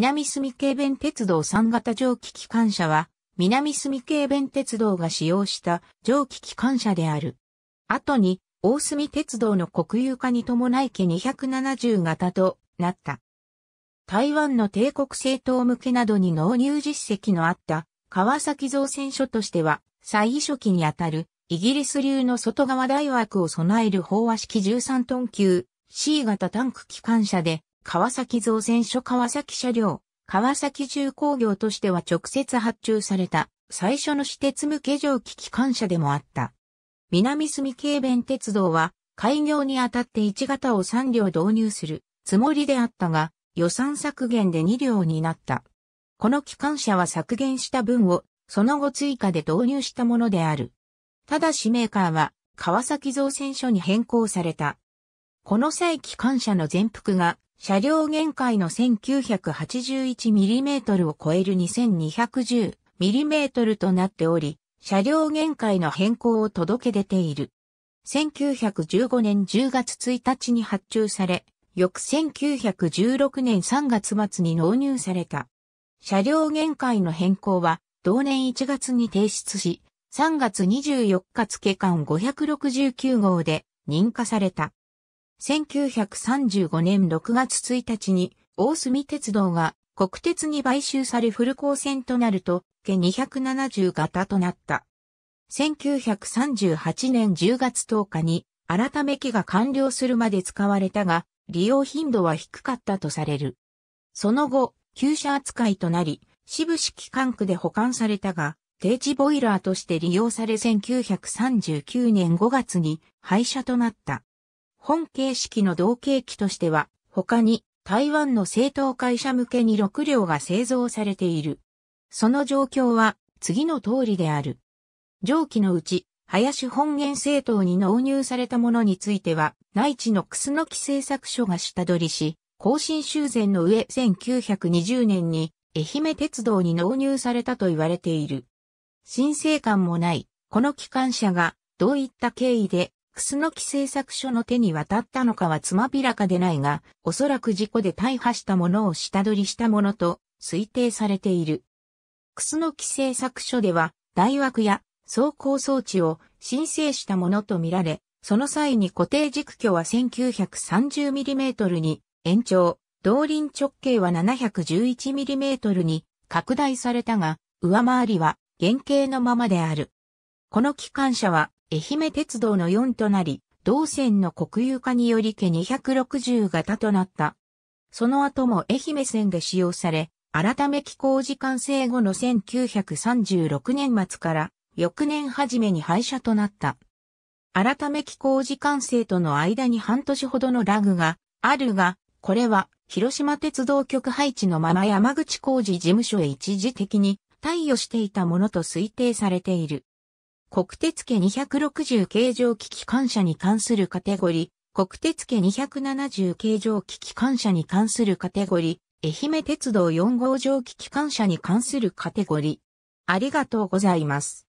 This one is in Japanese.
南隅軽弁鉄道3型蒸気機関車は、南隅軽弁鉄道が使用した蒸気機関車である。後に、大隅鉄道の国有化に伴い家270型となった。台湾の帝国政党向けなどに納入実績のあった川崎造船所としては最初期にあたるイギリス流の外側大枠を備える飽和式13トン級 C 型タンク機関車で川崎造船所川崎車両、川崎重工業としては直接発注された最初の私鉄向け蒸気機関車でもあった。南住軽便鉄道は開業にあたって1型を3両導入するつもりであったが予算削減で2両になった。この機関車は削減した分をその後追加で導入したものである。ただしメーカーは川崎造船所に変更された。この際機関車の全幅が車両限界の 1981mm を超える 2210mm となっており、車両限界の変更を届け出ている。1915年10月1日に発注され、翌1916年3月末に納入された。車両限界の変更は、同年1月に提出し、3月24日付間569号で認可された。1935年6月1日に大隅鉄道が国鉄に買収されフル高線となると、計270型となった。1938年10月10日に改め期が完了するまで使われたが、利用頻度は低かったとされる。その後、旧車扱いとなり、支部式管区で保管されたが、定置ボイラーとして利用され1939年5月に廃車となった。本形式の同型機としては、他に台湾の製党会社向けに6両が製造されている。その状況は次の通りである。上記のうち、林本源政党に納入されたものについては、内地の楠木製作所が下取りし、更新修繕の上1920年に愛媛鉄道に納入されたと言われている。申請感もない、この機関車がどういった経緯で楠木製作所の手に渡ったのかはつまびらかでないが、おそらく事故で大破したものを下取りしたものと推定されている。楠木製作所では、大枠や走行装置を申請したものとみられ、その際に固定軸距は 1930mm に延長、動輪直径は 711mm に拡大されたが、上回りは原型のままである。この機関車は愛媛鉄道の4となり、同線の国有化により家260型となった。その後も愛媛線で使用され、改め機構時間制後の1936年末から翌年初めに廃車となった。改め機構時間制との間に半年ほどのラグがあるが、これは広島鉄道局配置のまま山口工事事務所へ一時的に貸与していたものと推定されている。国鉄家260形状機機関車に関するカテゴリー、国鉄家270形状機機関車に関するカテゴリー、愛媛鉄道4号状機機関車に関するカテゴリー。ありがとうございます。